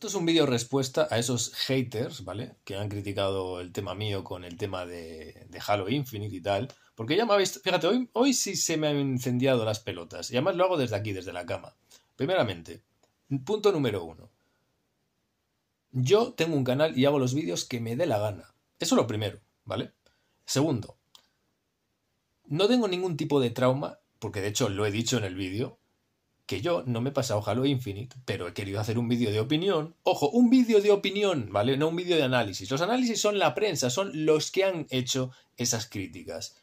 Esto es un vídeo respuesta a esos haters, ¿vale? Que han criticado el tema mío con el tema de, Halo Infinite y tal. Porque ya me habéis... Fíjate, hoy, hoy sí se me han incendiado las pelotas. Y además lo hago desde aquí, desde la cama. Primeramente, punto número uno. Yo tengo un canal y hago los vídeos que me dé la gana. Eso es lo primero, ¿vale? Segundo, no tengo ningún tipo de trauma, porque de hecho lo he dicho en el vídeo, que yo no me he pasado Halo Infinite, pero he querido hacer un vídeo de opinión. Ojo, un vídeo de opinión, ¿vale? No un vídeo de análisis. Los análisis son la prensa, son los que han hecho esas críticas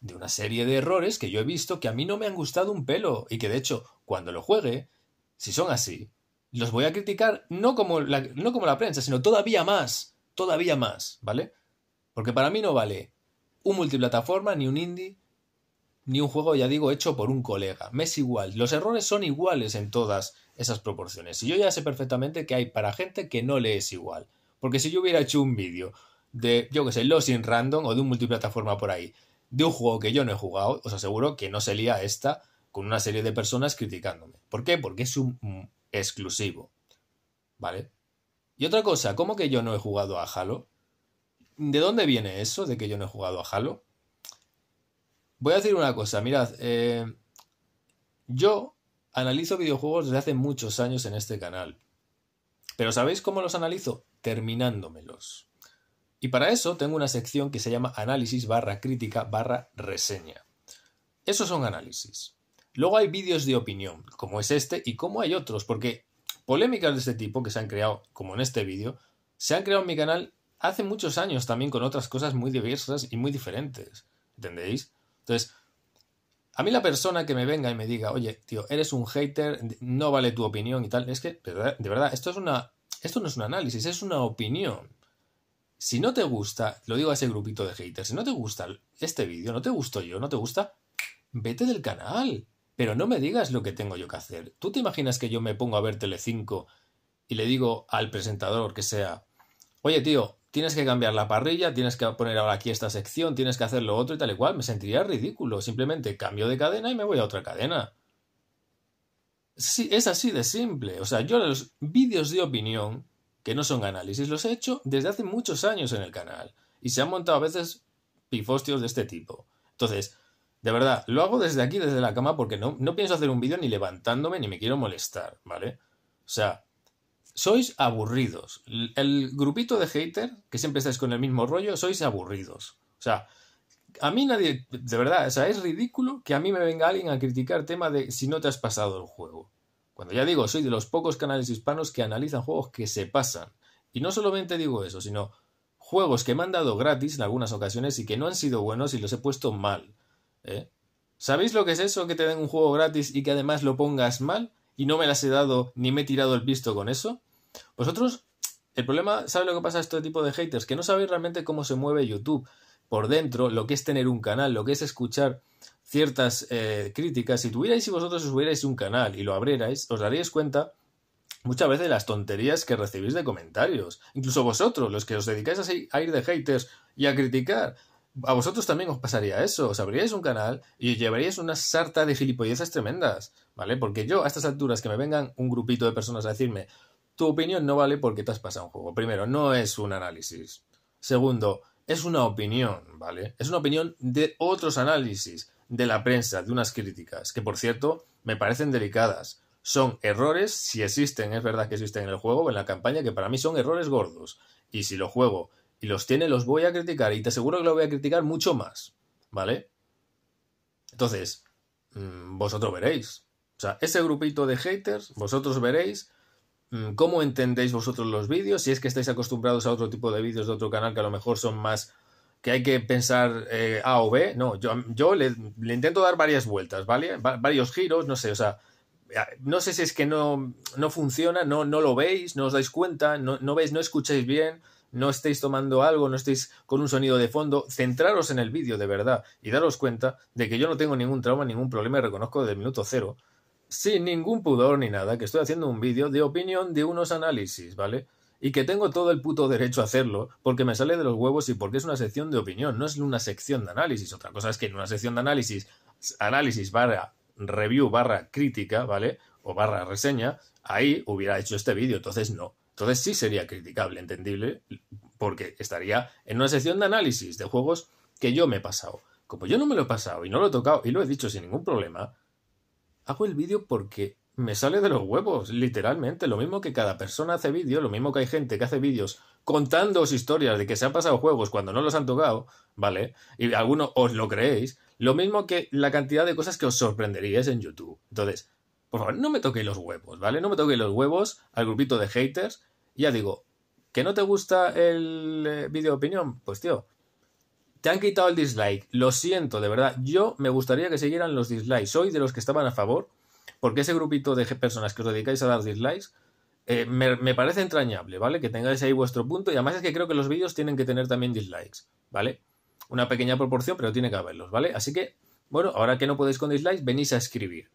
de una serie de errores que yo he visto que a mí no me han gustado un pelo y que de hecho, cuando lo juegue, si son así, los voy a criticar no como la, no como la prensa, sino todavía más, todavía más, ¿vale? Porque para mí no vale un multiplataforma, ni un indie, ni un juego, ya digo, hecho por un colega. Me es igual. Los errores son iguales en todas esas proporciones. Y yo ya sé perfectamente que hay para gente que no le es igual. Porque si yo hubiera hecho un vídeo de, yo que sé, Los in Random o de un multiplataforma por ahí, de un juego que yo no he jugado, os aseguro que no sería esta con una serie de personas criticándome. ¿Por qué? Porque es un mm, exclusivo. ¿Vale? Y otra cosa, ¿cómo que yo no he jugado a Halo? ¿De dónde viene eso de que yo no he jugado a Halo? Voy a decir una cosa, mirad, eh, yo analizo videojuegos desde hace muchos años en este canal. Pero ¿sabéis cómo los analizo? Terminándomelos. Y para eso tengo una sección que se llama análisis barra crítica barra reseña. Esos son análisis. Luego hay vídeos de opinión, como es este y como hay otros, porque polémicas de este tipo que se han creado, como en este vídeo, se han creado en mi canal hace muchos años también con otras cosas muy diversas y muy diferentes. ¿Entendéis? Entonces, a mí la persona que me venga y me diga, oye, tío, eres un hater, no vale tu opinión y tal, es que, de verdad, esto, es una, esto no es un análisis, es una opinión. Si no te gusta, lo digo a ese grupito de haters, si no te gusta este vídeo, no te gusto yo, no te gusta, vete del canal. Pero no me digas lo que tengo yo que hacer. ¿Tú te imaginas que yo me pongo a ver Telecinco y le digo al presentador que sea, oye tío, tienes que cambiar la parrilla, tienes que poner ahora aquí esta sección, tienes que hacer lo otro y tal y cual, me sentiría ridículo. Simplemente cambio de cadena y me voy a otra cadena. Sí, es así de simple. O sea, yo los vídeos de opinión, que no son análisis, los he hecho desde hace muchos años en el canal. Y se han montado a veces pifostios de este tipo. Entonces, de verdad, lo hago desde aquí, desde la cama, porque no, no pienso hacer un vídeo ni levantándome ni me quiero molestar, ¿vale? O sea, sois aburridos. El grupito de hater, que siempre estáis con el mismo rollo, sois aburridos. O sea, a mí nadie, de verdad, o sea, es ridículo que a mí me venga alguien a criticar tema de si no te has pasado el juego. Cuando ya digo, soy de los pocos canales hispanos que analizan juegos que se pasan. Y no solamente digo eso, sino juegos que me han dado gratis en algunas ocasiones y que no han sido buenos y los he puesto mal. ¿Eh? ¿Sabéis lo que es eso? Que te den un juego gratis y que además lo pongas mal y no me las he dado ni me he tirado el visto con eso. Vosotros, el problema, sabe lo que pasa a este tipo de haters? Que no sabéis realmente cómo se mueve YouTube por dentro, lo que es tener un canal, lo que es escuchar ciertas eh, críticas. Si tuvierais y vosotros os hubierais un canal y lo abrierais, os daríais cuenta muchas veces de las tonterías que recibís de comentarios. Incluso vosotros, los que os dedicáis a ir de haters y a criticar. A vosotros también os pasaría eso. Os abriríais un canal y os llevaríais una sarta de gilipollezas tremendas, ¿vale? Porque yo, a estas alturas, que me vengan un grupito de personas a decirme, tu opinión no vale porque te has pasado un juego. Primero, no es un análisis. Segundo, es una opinión, ¿vale? Es una opinión de otros análisis, de la prensa, de unas críticas, que por cierto, me parecen delicadas. Son errores, si existen, es verdad que existen en el juego, o en la campaña, que para mí son errores gordos. Y si lo juego y los tiene, los voy a criticar. Y te aseguro que lo voy a criticar mucho más, ¿vale? Entonces, mm, vosotros veréis. O sea, ese grupito de haters, vosotros veréis Mm, cómo entendéis vosotros los vídeos, si es que estáis acostumbrados a otro tipo de vídeos de otro canal que a lo mejor son más que hay que pensar eh, A o B, no, yo, yo le, intento dar varias vueltas, ¿vale? varios giros, no sé, o sea, eh, no sé si es que no, no funciona, no, no lo veis, no os dais cuenta, no, veis, no escucháis bien, no estáis tomando algo, no estáis con un sonido de fondo, centraros en el vídeo de verdad y daros cuenta de que yo no tengo ningún trauma, ningún problema y reconozco desde el minuto cero sin ningún pudor ni nada, que estoy haciendo un vídeo de opinión de unos análisis, ¿vale? Y que tengo todo el puto derecho a hacerlo porque me sale de los huevos y porque es una sección de opinión, no es una sección de análisis. Otra cosa es que en una sección de análisis, análisis barra review barra crítica, ¿vale? O barra reseña, ahí hubiera hecho este vídeo, entonces no. Entonces sí sería criticable, entendible, porque estaría en una sección de análisis de juegos que yo me he pasado. Como yo no me lo he pasado y no lo he tocado y lo he dicho sin ningún problema, Hago el vídeo porque me sale de los huevos, literalmente. Lo mismo que cada persona hace vídeo, lo mismo que hay gente que hace vídeos contando historias de que se han pasado juegos cuando no los han tocado, ¿vale? Y algunos os lo creéis. Lo mismo que la cantidad de cosas que os sorprenderíais en YouTube. Entonces, por favor, no me toquéis los huevos, ¿vale? No me toquéis los huevos al grupito de haters. Ya digo, ¿que no te gusta el eh, vídeo de opinión? Pues tío, te han quitado el dislike. Lo siento, de verdad. Yo me gustaría que siguieran los dislikes. Soy de los que estaban a favor, porque ese grupito de personas que os dedicáis a dar dislikes eh, me, me, parece entrañable, ¿vale? Que tengáis ahí vuestro punto. Y además es que creo que los vídeos tienen que tener también dislikes, ¿vale? Una pequeña proporción, pero tiene que haberlos, ¿vale? Así que, bueno, ahora que no podéis con dislikes, venís a escribir.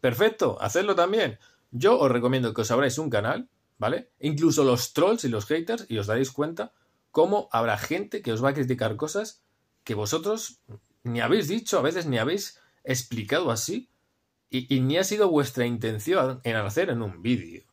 Perfecto, hacedlo también. Yo os recomiendo que os abráis un canal, ¿vale? Incluso los trolls y los haters, y os daréis cuenta cómo habrá gente que os va a criticar cosas que vosotros ni habéis dicho, a veces ni habéis explicado así, y, ni ha sido vuestra intención en hacer en un vídeo.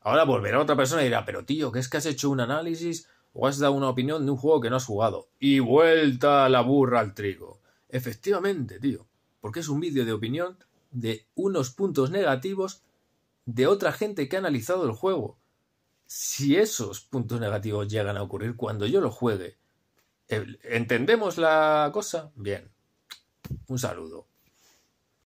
Ahora volverá otra persona y dirá, pero tío, ¿qué es que has hecho un análisis o has dado una opinión de un juego que no has jugado. Y vuelta la burra al trigo. Efectivamente, tío, porque es un vídeo de opinión de unos puntos negativos de otra gente que ha analizado el juego si esos puntos negativos llegan a ocurrir cuando yo lo juegue, eh, ¿entendemos la cosa? Bien, un saludo.